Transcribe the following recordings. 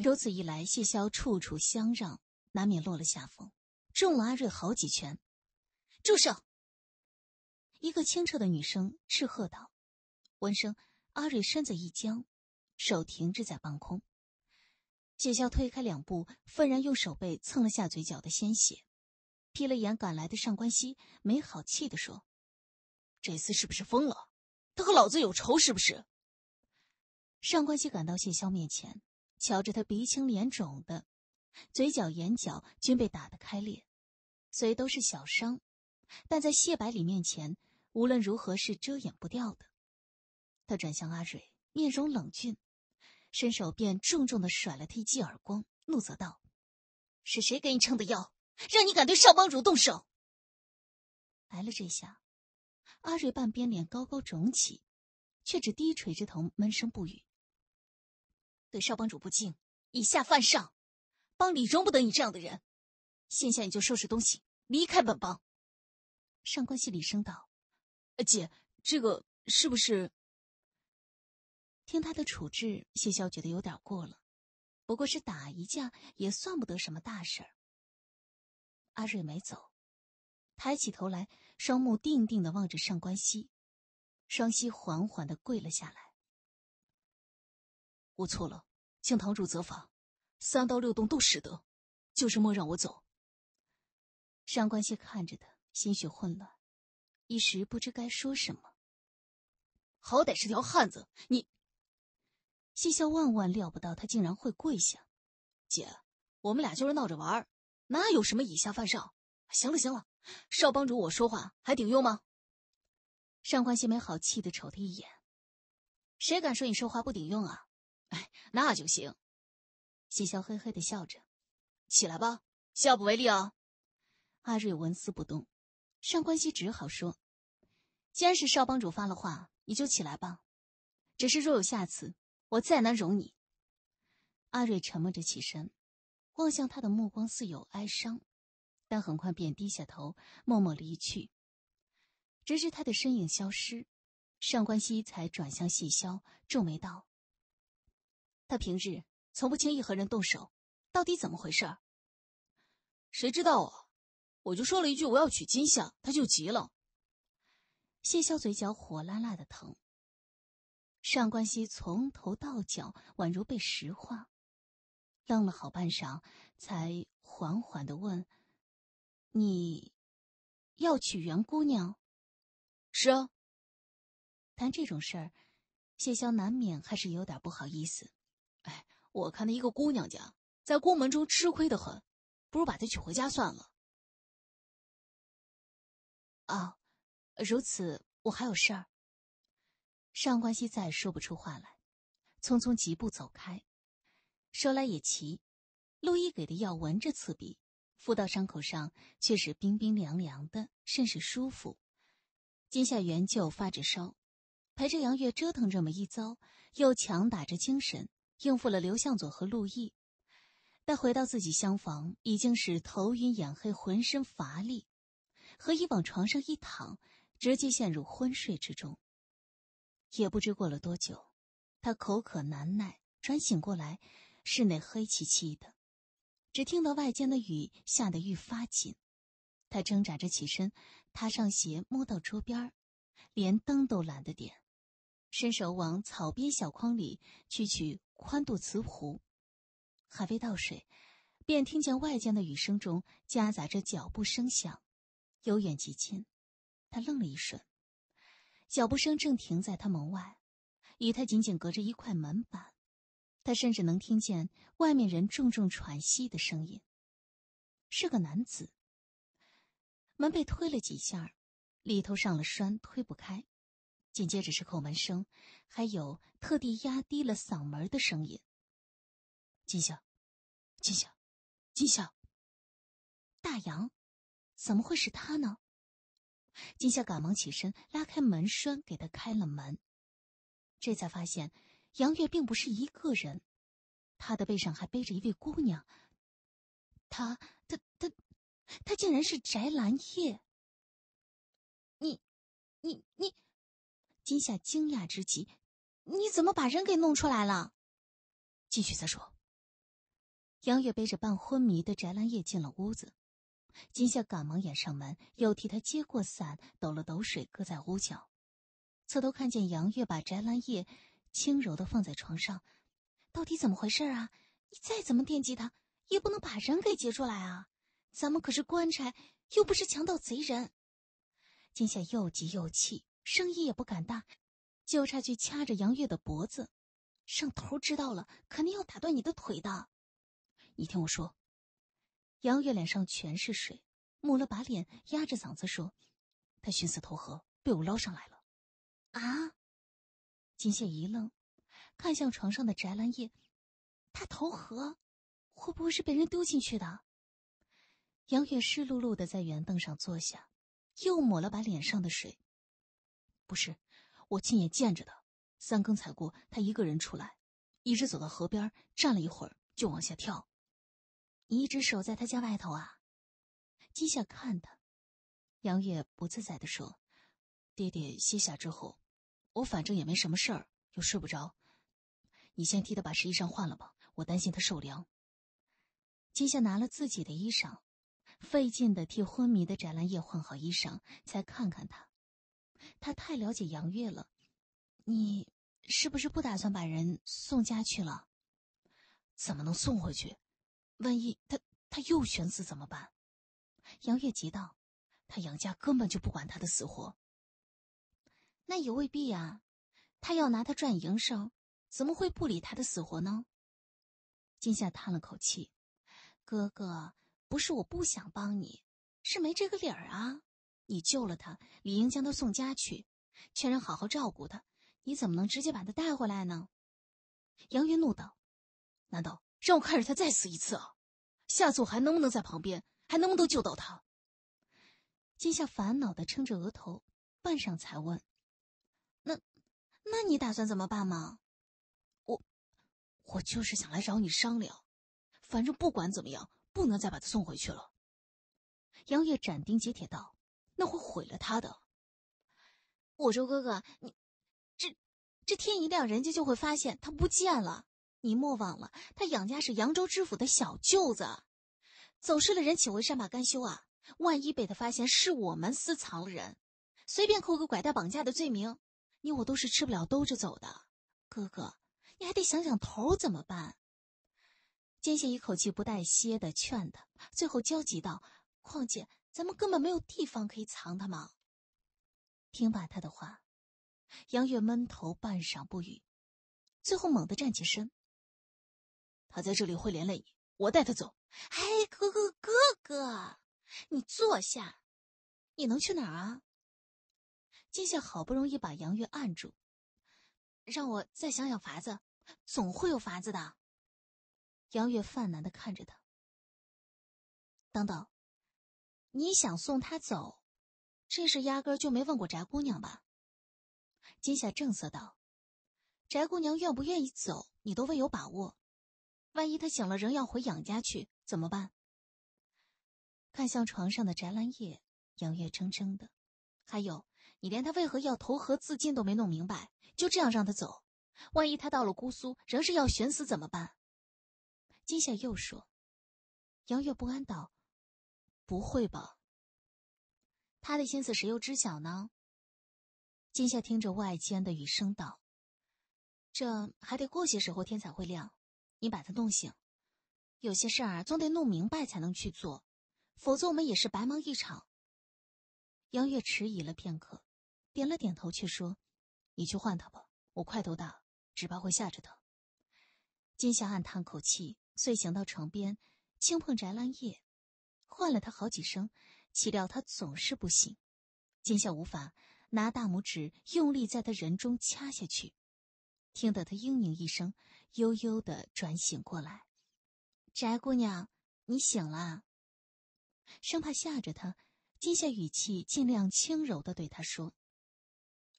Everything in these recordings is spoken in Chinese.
如此一来，谢霄处处相让，难免落了下风，中了阿瑞好几拳。住手！一个清澈的女声斥喝道。闻声，阿瑞身子一僵，手停滞在半空。谢霄推开两步，愤然用手背蹭了下嘴角的鲜血，瞥了眼赶来的上官曦，没好气地说：“这厮是不是疯了？他和老子有仇是不是？”上官曦赶到谢霄面前。瞧着他鼻青脸肿的，嘴角、眼角均被打得开裂，虽都是小伤，但在谢百里面前，无论如何是遮掩不掉的。他转向阿蕊，面容冷峻，伸手便重重的甩了他一记耳光，怒责道：“是谁给你撑的腰，让你敢对少帮主动手？”挨了这下，阿蕊半边脸高高肿起，却只低垂着头，闷声不语。对少帮主不敬，以下犯上，帮里容不得你这样的人。现下你就收拾东西离开本帮。”上官熙厉声道。“呃，姐，这个是不是……”听他的处置，谢霄觉得有点过了。不过是打一架，也算不得什么大事儿。阿瑞没走，抬起头来，双目定定地望着上官熙，双膝缓缓地跪了下来。我错了，请堂主责罚，三刀六洞都使得，就是莫让我走。上官曦看着他，心绪混乱，一时不知该说什么。好歹是条汉子，你。西萧万万料不到他竟然会跪下，姐，我们俩就是闹着玩，哪有什么以下犯上？行了行了，少帮主，我说话还顶用吗？上官曦没好气的瞅他一眼，谁敢说你说话不顶用啊？哎，那就行。谢萧嘿嘿的笑着，起来吧，下不为例啊。阿瑞纹丝不动，上官曦只好说：“既然是少帮主发了话，你就起来吧。只是若有下次，我再难容你。”阿瑞沉默着起身，望向他的目光似有哀伤，但很快便低下头，默默离去。直至他的身影消失，上官曦才转向细萧，皱眉道。他平日从不轻易和人动手，到底怎么回事？谁知道啊！我就说了一句我要娶金相，他就急了。谢霄嘴角火辣辣的疼。上官熙从头到脚宛如被石化，愣了好半晌，才缓缓的问：“你，要娶袁姑娘？”“是啊。”谈这种事儿，谢霄难免还是有点不好意思。我看她一个姑娘家，在宫门中吃亏的很，不如把她娶回家算了。啊，如此我还有事儿。上官熙再说不出话来，匆匆疾步走开。说来也奇，陆毅给的药闻着刺鼻，敷到伤口上却是冰冰凉凉的，甚是舒服。今夏元就发着烧，陪着杨月折腾这么一遭，又强打着精神。应付了刘向佐和陆毅。但回到自己厢房，已经是头晕眼黑、浑身乏力。何以往床上一躺，直接陷入昏睡之中。也不知过了多久，他口渴难耐，转醒过来，室内黑漆漆的，只听到外间的雨下得愈发紧。他挣扎着起身，踏上鞋，摸到桌边，连灯都懒得点，伸手往草边小筐里去取。宽度瓷壶，还未倒水，便听见外间的雨声中夹杂着脚步声响，由远及近。他愣了一瞬，脚步声正停在他门外，与他仅仅隔着一块门板。他甚至能听见外面人重重喘息的声音，是个男子。门被推了几下，里头上了栓，推不开。紧接着是叩门声，还有特地压低了嗓门的声音。金夏，金夏，金夏，大洋，怎么会是他呢？金夏赶忙起身，拉开门栓，给他开了门。这才发现，杨月并不是一个人，他的背上还背着一位姑娘。他、他、他、他竟然是翟兰叶！你、你、你！金夏惊讶之极：“你怎么把人给弄出来了？”进去再说。杨月背着半昏迷的翟兰叶进了屋子，金夏赶忙掩上门，又替他接过伞，抖了抖水，搁在屋角。侧头看见杨月把翟兰叶轻柔的放在床上，到底怎么回事啊？你再怎么惦记他，也不能把人给劫出来啊！咱们可是官差，又不是强盗贼人。金夏又急又气。声音也不敢大，就差去掐着杨月的脖子。上头知道了，肯定要打断你的腿的。你听我说。杨月脸上全是水，抹了把脸，压着嗓子说：“他寻死投河，被我捞上来了。”啊！金羡一愣，看向床上的翟兰叶：“他投河，会不会是被人丢进去的？”杨月湿漉漉的在圆凳上坐下，又抹了把脸上的水。不是，我亲眼见着的。三更才过，他一个人出来，一直走到河边，站了一会儿就往下跳。你一直守在他家外头啊？今夏看他，杨月不自在的说：“爹爹歇下之后，我反正也没什么事儿，又睡不着。你先替他把湿衣裳换了吧，我担心他受凉。”今夏拿了自己的衣裳，费劲的替昏迷的翟兰叶换好衣裳，才看看他。他太了解杨月了，你是不是不打算把人送家去了？怎么能送回去？万一他他又寻死怎么办？杨月急道：“他杨家根本就不管他的死活。”那也未必呀，他要拿他赚营生，怎么会不理他的死活呢？金夏叹了口气：“哥哥，不是我不想帮你，是没这个理儿啊。”你救了他，理应将他送家去，劝人好好照顾他。你怎么能直接把他带回来呢？杨月怒道：“难道让我看着他再死一次啊？下次我还能不能在旁边？还能不能救到他？”金夏烦恼的撑着额头，半晌才问：“那，那你打算怎么办吗？我，我就是想来找你商量。反正不管怎么样，不能再把他送回去了。”杨月斩钉截铁道。那会毁了他的。我说哥哥，你，这，这天一亮，人家就会发现他不见了。你莫忘了，他养家是扬州知府的小舅子，走失的人岂会善罢甘休啊？万一被他发现是我们私藏了人，随便扣个拐带绑架的罪名，你我都是吃不了兜着走的。哥哥，你还得想想头怎么办。奸信一口气不带歇的劝他，最后焦急道：“况且。”咱们根本没有地方可以藏他嘛！听罢他的话，杨月闷头半晌不语，最后猛地站起身。他在这里会连累你，我带他走。哎，哥哥哥哥，你坐下，你能去哪儿啊？金夏好不容易把杨月按住，让我再想想法子，总会有法子的。杨月犯难的看着他。等等。你想送她走，这事压根就没问过翟姑娘吧？金夏正色道：“翟姑娘愿不愿意走，你都未有把握。万一她醒了仍要回养家去，怎么办？”看向床上的翟兰叶，杨月怔怔的。还有，你连她为何要投河自尽都没弄明白，就这样让她走，万一她到了姑苏仍是要寻死怎么办？金夏又说，杨月不安道。不会吧？他的心思谁又知晓呢？今夏听着外间的雨声道：“这还得过些时候天才会亮，你把他弄醒。有些事儿总得弄明白才能去做，否则我们也是白忙一场。”杨月迟疑了片刻，点了点头，却说：“你去换他吧，我块头大，只怕会吓着他。”金夏暗叹口气，遂行到床边，轻碰翟兰叶。唤了他好几声，岂料他总是不醒。今夏无法拿大拇指用力在他人中掐下去，听得他嘤咛一声，悠悠的转醒过来。翟姑娘，你醒了。生怕吓着她，金夏语气尽量轻柔的对她说。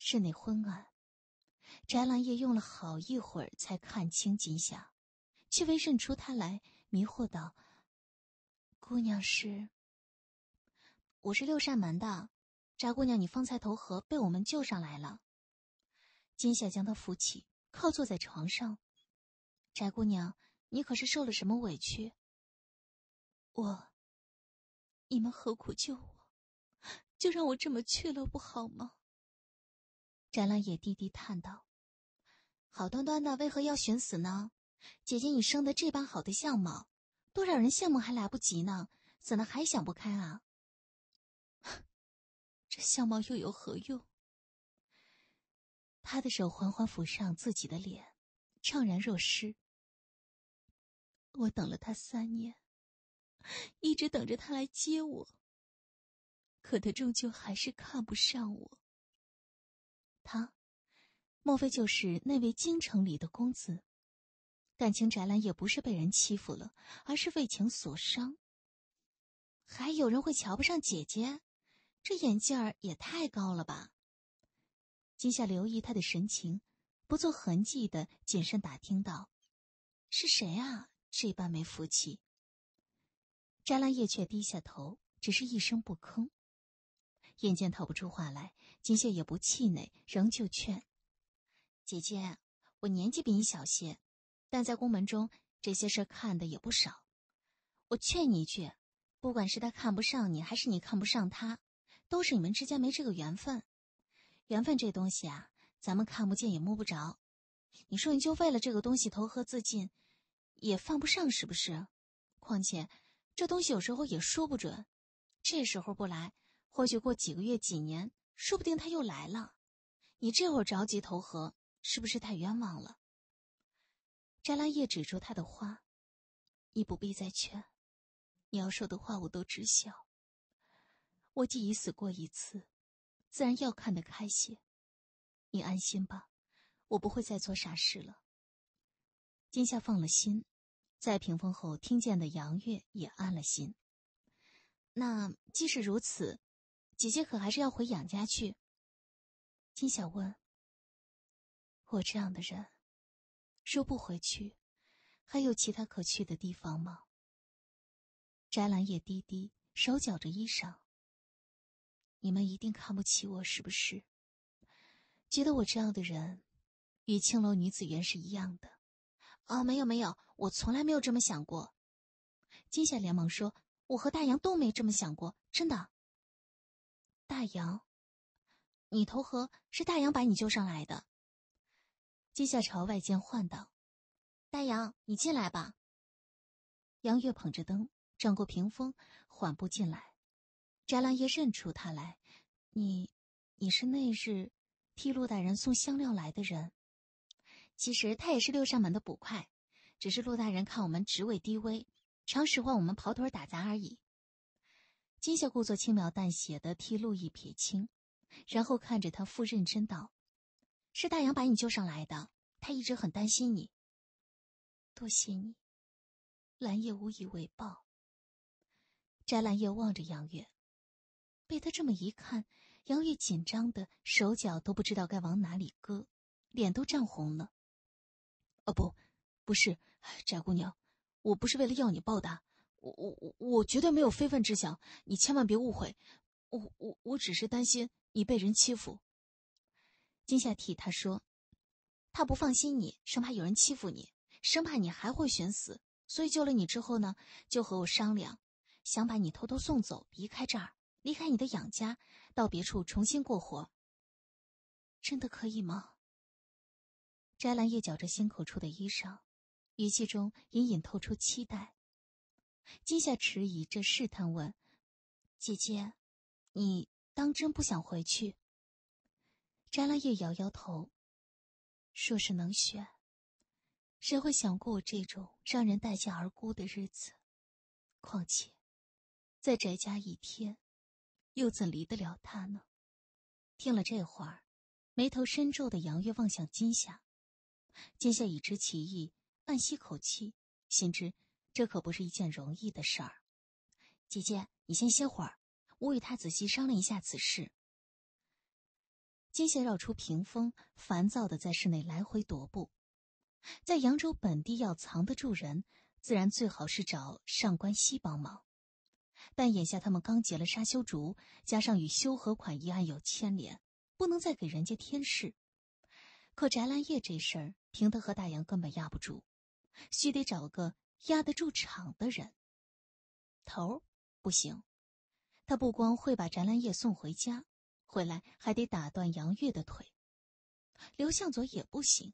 室内昏暗，翟兰叶用了好一会儿才看清金夏，却未认出她来，迷惑道。姑娘是，我是六扇门的。翟姑娘，你方才投河被我们救上来了，今夏将她扶起，靠坐在床上。翟姑娘，你可是受了什么委屈？我，你们何苦救我？就让我这么去了不好吗？翟兰也低低叹道：“好端端的，为何要寻死呢？姐姐，你生的这般好的相貌。”多少人羡慕还来不及呢，怎能还想不开啊？这相貌又有何用？他的手缓缓抚上自己的脸，怅然若失。我等了他三年，一直等着他来接我，可他终究还是看不上我。他，莫非就是那位京城里的公子？感情宅兰也不是被人欺负了，而是为情所伤。还有人会瞧不上姐姐？这眼镜儿也太高了吧！金夏留意他的神情，不做痕迹的谨慎打听到：“是谁啊？这般没福气。”翟兰叶却低下头，只是一声不吭。眼见套不出话来，金夏也不气馁，仍旧劝：“姐姐，我年纪比你小些。”但在宫门中，这些事看的也不少。我劝你一句，不管是他看不上你，还是你看不上他，都是你们之间没这个缘分。缘分这东西啊，咱们看不见也摸不着。你说，你就为了这个东西投河自尽，也犯不上，是不是？况且，这东西有时候也说不准。这时候不来，或许过几个月、几年，说不定他又来了。你这会儿着急投河，是不是太冤枉了？摘兰叶止住他的话：“你不必再劝，你要说的话我都知晓。我既已死过一次，自然要看得开些。你安心吧，我不会再做傻事了。”金夏放了心，在屏风后听见的杨月也安了心。那即使如此，姐姐可还是要回杨家去。金夏问，我这样的人。说不回去，还有其他可去的地方吗？翟兰也低低手绞着衣裳。你们一定看不起我，是不是？觉得我这样的人，与青楼女子原是一样的？哦，没有没有，我从来没有这么想过。金夏连忙说：“我和大洋都没这么想过，真的。”大洋，你投河是大洋把你救上来的。金夏朝外间唤道：“大杨，你进来吧。”杨月捧着灯，转过屏风，缓步进来。翟兰叶认出他来：“你，你是那日替陆大人送香料来的人？其实他也是六扇门的捕快，只是陆大人看我们职位低微，常使唤我们跑腿打杂而已。”金夏故作轻描淡写的替陆毅撇清，然后看着他父认真道。是大洋把你救上来的，他一直很担心你。多谢你，兰叶无以为报。翟兰叶望着杨月，被他这么一看，杨月紧张的手脚都不知道该往哪里搁，脸都涨红了。哦不，不是，翟姑娘，我不是为了要你报答，我我我我绝对没有非分之想，你千万别误会，我我我只是担心你被人欺负。今夏替他说：“他不放心你，生怕有人欺负你，生怕你还会寻死，所以救了你之后呢，就和我商量，想把你偷偷送走，离开这儿，离开你的养家，到别处重新过活。真的可以吗？”摘兰叶绞着心口处的衣裳，语气中隐隐透出期待。今夏迟疑着试探问：“姐姐，你当真不想回去？”詹拉叶摇摇头，若是能选，谁会想过这种让人待价而沽的日子？况且，在宅家一天，又怎离得了他呢？听了这话，眉头深皱的杨月望向金夏，金夏已知其意，暗吸口气，心知这可不是一件容易的事儿。姐姐，你先歇会儿，我与他仔细商量一下此事。金线绕出屏风，烦躁的在室内来回踱步。在扬州本地要藏得住人，自然最好是找上官熙帮忙。但眼下他们刚结了沙修竹，加上与修河款一案有牵连，不能再给人家添事。可翟兰叶这事儿，平他和大洋根本压不住，需得找个压得住场的人。头儿不行，他不光会把翟兰叶送回家。回来还得打断杨月的腿，刘向佐也不行，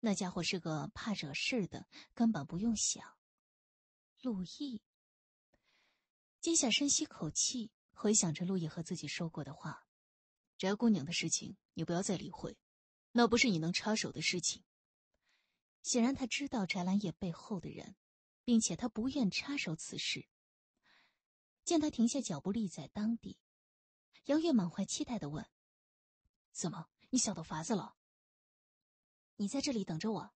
那家伙是个怕惹事的，根本不用想。陆毅，金夏深吸口气，回想着陆毅和自己说过的话：“翟姑娘的事情，你不要再理会，那不是你能插手的事情。”显然，他知道翟兰叶背后的人，并且他不愿插手此事。见他停下脚步，立在当地。杨月满怀期待的问：“怎么？你想到法子了？”你在这里等着我。”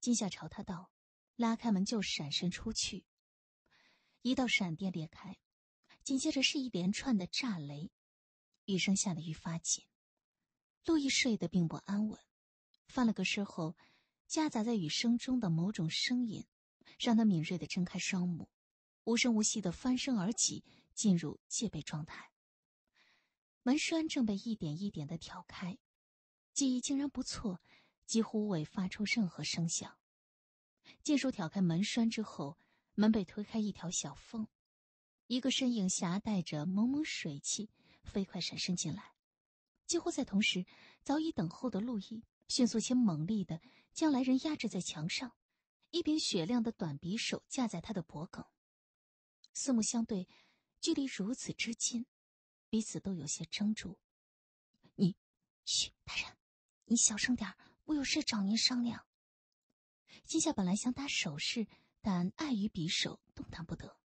金夏朝他道，拉开门就闪身出去。一道闪电裂开，紧接着是一连串的炸雷，雨声下得愈发紧。陆毅睡得并不安稳，翻了个身后，夹杂在雨声中的某种声音，让他敏锐的睁开双目，无声无息的翻身而起，进入戒备状态。门栓正被一点一点的挑开，记忆竟然不错，几乎未发出任何声响。尽数挑开门栓之后，门被推开一条小缝，一个身影挟带着蒙蒙水汽，飞快闪身进来。几乎在同时，早已等候的路易迅速且猛力的将来人压制在墙上，一柄雪亮的短匕首架在他的脖颈。四目相对，距离如此之近。彼此都有些怔住。你，嘘，大人，你小声点我有事找您商量。金夏本来想打手势，但碍于匕首，动弹不得。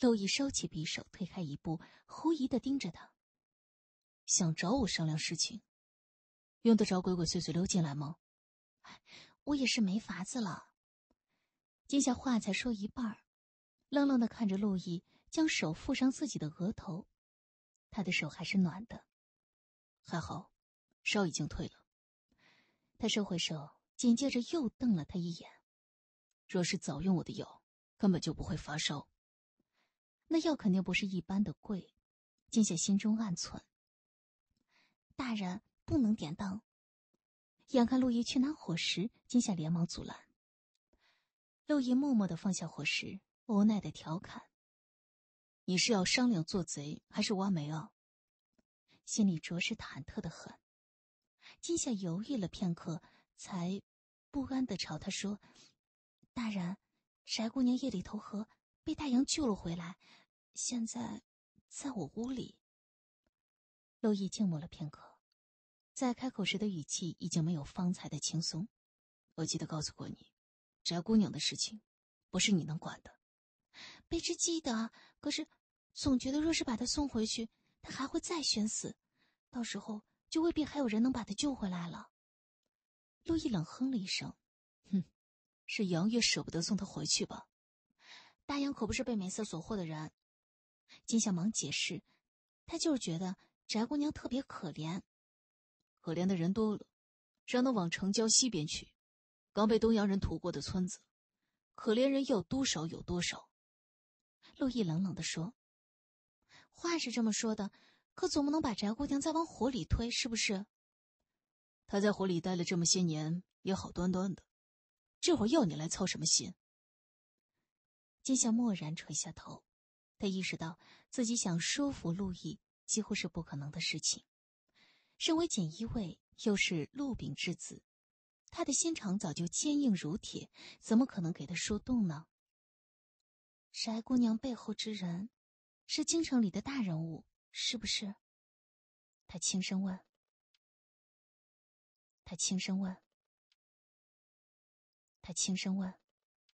陆毅收起匕首，退开一步，狐疑的盯着他，想找我商量事情，用得着鬼鬼祟祟溜进来吗？我也是没法子了。金夏话才说一半愣愣的看着陆毅，将手附上自己的额头。他的手还是暖的，还好，烧已经退了。他收回手，紧接着又瞪了他一眼。若是早用我的药，根本就不会发烧。那药肯定不是一般的贵。金夏心中暗忖：大人不能典当。眼看陆毅去拿火石，金夏连忙阻拦。陆毅默默的放下火石，无奈的调侃。你是要商量做贼，还是挖煤啊？心里着实忐忑的很。金夏犹豫了片刻，才不安的朝他说：“大人，翟姑娘夜里投河，被大杨救了回来，现在在我屋里。”陆毅静默了片刻，在开口时的语气已经没有方才的轻松。我记得告诉过你，翟姑娘的事情，不是你能管的。卑职记得，可是总觉得，若是把他送回去，他还会再寻死，到时候就未必还有人能把他救回来了。陆毅冷哼了一声：“哼，是杨月舍不得送他回去吧？大杨可不是被美色所惑的人。”金小忙解释：“他就是觉得翟姑娘特别可怜，可怜的人多了，让他往城郊西边去，刚被东洋人屠过的村子，可怜人要多少有多少。”陆毅冷冷地说：“话是这么说的，可总不能把翟姑娘再往火里推，是不是？”他在火里待了这么些年，也好端端的，这会儿要你来操什么心？”金相默然垂下头，他意识到自己想说服陆毅几乎是不可能的事情。身为锦衣卫，又是陆炳之子，他的心肠早就坚硬如铁，怎么可能给他说动呢？翟姑娘背后之人，是京城里的大人物，是不是？他轻声问。他轻声问。他轻声问。